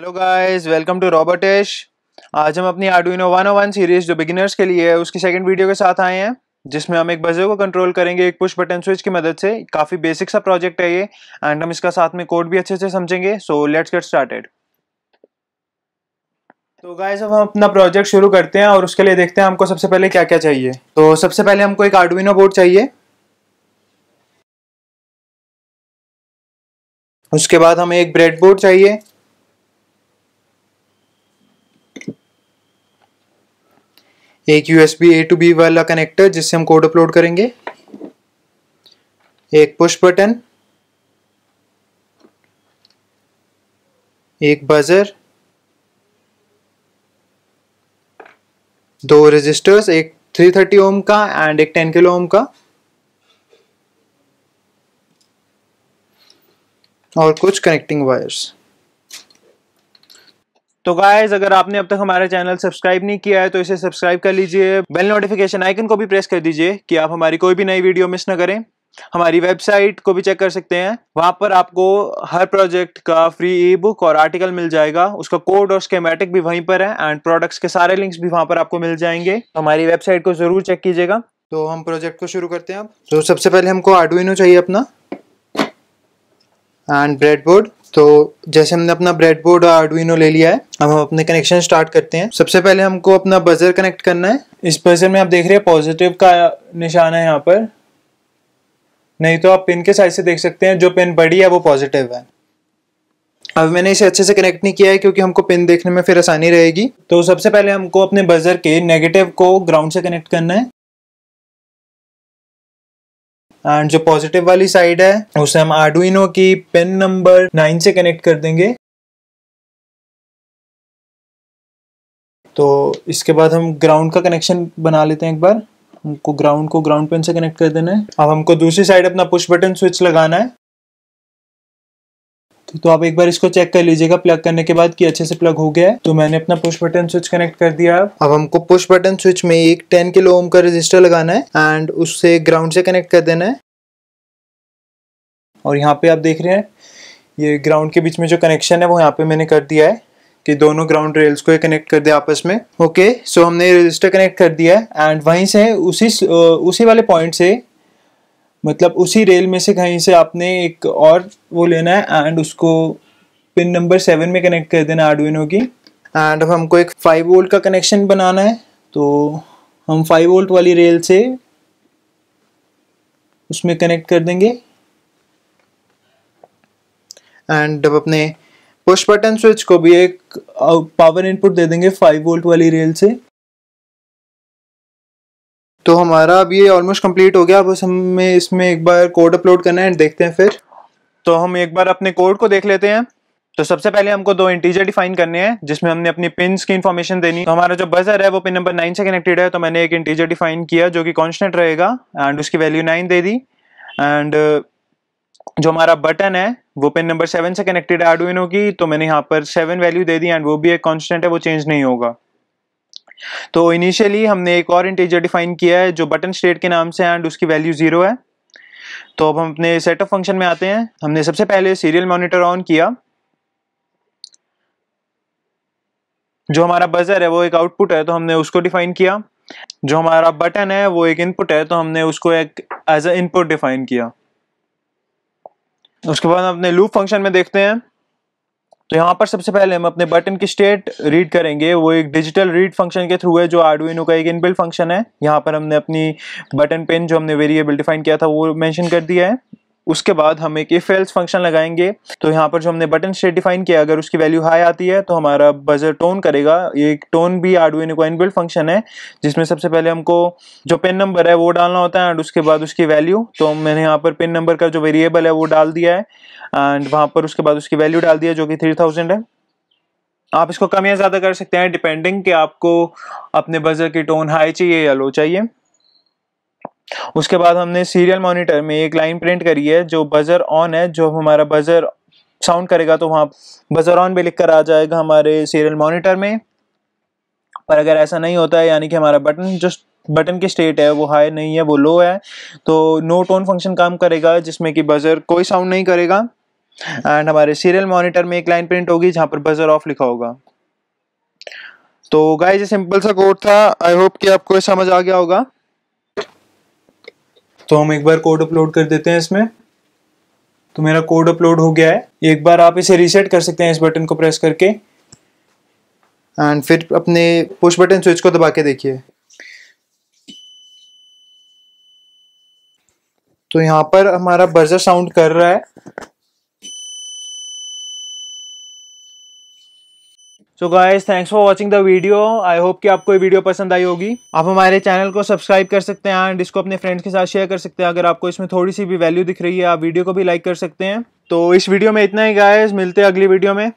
hello guys welcome to रॉबर्टेश आज हम अपनी आर्डुइनो 101 सीरीज जो बिगिनर्स के लिए है उसकी सेकंड वीडियो के साथ आए हैं जिसमें हम एक बजे को कंट्रोल करेंगे एक पुश बटन स्विच की मदद से काफ़ी बेसिक सा प्रोजेक्ट है ये एंड हम इसका साथ में कोड भी अच्छे से समझेंगे सो लेट्स गेट स्टार्टेड तो गाइस अब हम अपना प्रोजेक्ट शुरू करते हैं और उसके लिए देखते हैं हमको सबसे पहले क्या क्या चाहिए तो सबसे पहले हमको एक आर्डुइनो बोर्ड चाहिए उसके बाद हमें एक ब्रेड बोर्ड चाहिए एक यूएसबी ए टू बी वाला कनेक्टर जिससे हम कोड अपलोड करेंगे एक पुश बटन एक बजर दो रजिस्टर्स एक 330 ओम का एंड एक 10 किलो ओम का और कुछ कनेक्टिंग वायर्स तो गाइज अगर आपने अब तक हमारा चैनल सब्सक्राइब नहीं किया है तो इसे सब्सक्राइब कर लीजिए बेल नोटिफिकेशन आइकन को भी प्रेस कर दीजिए कि आप हमारी कोई भी नई वीडियो मिस ना करें हमारी वेबसाइट को भी चेक कर सकते हैं वहां पर आपको हर प्रोजेक्ट का फ्री ई बुक और आर्टिकल मिल जाएगा उसका कोड और स्केमेटिक भी वहीं पर है एंड प्रोडक्ट्स के सारे लिंक्स भी वहां पर आपको मिल जाएंगे तो हमारी वेबसाइट को जरूर चेक कीजिएगा तो हम प्रोजेक्ट को शुरू करते हैं तो सबसे पहले हमको आर्डुइनो चाहिए अपना एंड ब्रेड बोर्ड तो जैसे हमने अपना ब्रेडबोर्ड और आर्डविनो ले लिया है अब हम अपने कनेक्शन स्टार्ट करते हैं सबसे पहले हमको अपना बजर कनेक्ट करना है इस बजर में आप देख रहे हैं पॉजिटिव का निशान है यहाँ पर नहीं तो आप पिन के साइज से देख सकते हैं जो पिन बड़ी है वो पॉजिटिव है अब मैंने इसे अच्छे से कनेक्ट नहीं किया है क्योंकि हमको पिन देखने में फिर आसानी रहेगी तो सबसे पहले हमको अपने बजर के नेगेटिव को ग्राउंड से कनेक्ट करना है एंड जो पॉजिटिव वाली साइड है उसे हम आर्डुइनो की पिन नंबर नाइन से कनेक्ट कर देंगे तो इसके बाद हम ग्राउंड का कनेक्शन बना लेते हैं एक बार हमको ग्राउंड को ग्राउंड पिन से कनेक्ट कर देना है अब हमको दूसरी साइड अपना पुश बटन स्विच लगाना है तो आप एक बार इसको चेक कर लीजिएगा प्लग करने के बाद कि अच्छे से प्लग हो गया है तो मैंने अपना पुश बटन स्विच कनेक्ट कर दिया अब हमको पुश बटन स्विच में एक 10 किलो ओम का रजिस्टर लगाना है एंड उससे ग्राउंड से कनेक्ट कर देना है और यहाँ पे आप देख रहे हैं ये ग्राउंड के बीच में जो कनेक्शन है वो यहाँ पे मैंने कर दिया है कि दोनों ग्राउंड रेल्स को कनेक्ट कर दे आपस में ओके okay, सो so हमने रजिस्टर कनेक्ट कर दिया है एंड वहीं से उसी उसी वाले पॉइंट से मतलब उसी रेल में से कहीं से आपने एक और वो लेना है एंड उसको पिन नंबर सेवन में कनेक्ट कर देना आर्डुइनो की एंड अब हमको एक फाइव वोल्ट का कनेक्शन बनाना है तो हम फाइव वोल्ट वाली रेल से उसमें कनेक्ट कर देंगे एंड अब अपने पुश बटन स्विच को भी एक पावर uh, इनपुट दे देंगे फाइव वोल्ट वाली रेल से तो हमारा अब ये ऑलमोस्ट कंप्लीट हो गया बस हमें इसमें एक बार कोड अपलोड करना है देखते हैं फिर तो हम एक बार अपने कोड को देख लेते हैं तो सबसे पहले हमको दो इंटीजर डिफाइन करने हैं जिसमें हमने अपनी पिन की इन्फॉर्मेशन देनी तो हमारा जो बजर है वो पिन नंबर नाइन से कनेक्टेड है तो मैंने एक इंटीजर डिफाइन किया जो कि कॉन्स्टेंट रहेगा एंड उसकी वैल्यू नाइन दे दी एंड जो हमारा बटन है वो पिन नंबर सेवन से कनेक्टेड है आर्डुइनो की तो मैंने यहाँ पर सेवन वैल्यू दे दी एंड वो भी एक कॉन्स्टेंट है वो चेंज नहीं होगा तो इनिशियली हमने एक और इंटीजर डिफाइन किया है जो बटन स्टेट के नाम से एंड उसकी वैल्यू ज़ीरो है तो अब हम अपने सेट ऑफ फंक्शन में आते हैं हमने सबसे पहले सीरियल मॉनिटर ऑन किया जो हमारा बजर है वो एक आउटपुट है तो हमने उसको डिफाइन किया जो हमारा बटन है वो एक इनपुट है तो हमने उसको एक एज ए इनपुट डिफाइन किया उसके बाद अपने लूप फंक्शन में देखते हैं तो यहाँ पर सबसे पहले हम अपने बटन की स्टेट रीड करेंगे वो एक डिजिटल रीड फंक्शन के थ्रू है जो आर्डविनो का एक इनबिल्ट फंक्शन है यहाँ पर हमने अपनी बटन पेन जो हमने वेरिएबल डिफाइन किया था वो मेंशन कर दिया है उसके बाद हम एक इफ एल्स फंक्शन लगाएंगे तो यहाँ पर जो हमने बटन स्टेट डिफाइन किया अगर उसकी वैल्यू हाई आती है तो हमारा बजर टोन करेगा ये एक टोन भी आर्डविन को इनबिल्ड फंक्शन है जिसमें सबसे पहले हमको जो पिन नंबर है वो डालना होता है एंड उसके बाद उसकी वैल्यू तो मैंने यहाँ पर पिन नंबर का जो वेरिएबल है वो डाल दिया है एंड वहाँ पर उसके बाद उसकी वैल्यू डाल दिया जो कि थ्री थाउजेंड है आप इसको कम या ज़्यादा कर सकते हैं डिपेंडिंग कि आपको अपने बजर की टोन हाई चाहिए या लो चाहिए उसके बाद हमने सीरियल मॉनिटर में एक लाइन प्रिंट करी है जो बजर ऑन है जो हमारा बजर साउंड करेगा तो वहाँ बजर ऑन भी लिख कर आ जाएगा हमारे सीरियल मॉनिटर में पर अगर ऐसा नहीं होता है यानी कि हमारा बटन जो बटन की स्टेट है वो हाई नहीं है वो लो है तो नो टोन फंक्शन काम करेगा जिसमें कि बजर कोई साउंड नहीं करेगा एंड हमारे सीरियल मॉनिटर में एक लाइन प्रिंट होगी जहां पर बजर ऑफ लिखा होगा तो गाइस ये सिंपल सा कोड था आई होप कि आपको समझ आ गया होगा तो हम एक बार कोड अपलोड कर देते हैं इसमें तो मेरा कोड अपलोड हो गया है एक बार आप इसे रीसेट कर सकते हैं इस बटन को प्रेस करके एंड फिर अपने पुश बटन स्विच को दबा के देखिए तो यहाँ पर हमारा बर्जर साउंड कर रहा है so guys thanks for watching the video I hope कि आपको ये वीडियो पसंद आई होगी आप हमारे चैनल को सब्सक्राइब कर सकते हैं एंड इसको अपने फ्रेंड्स के साथ शेयर कर सकते हैं अगर आपको इसमें थोड़ी सी भी वैल्यू दिख रही है आप वीडियो को भी लाइक कर सकते हैं तो इस वीडियो में इतना ही गाइस मिलते हैं अगली वीडियो में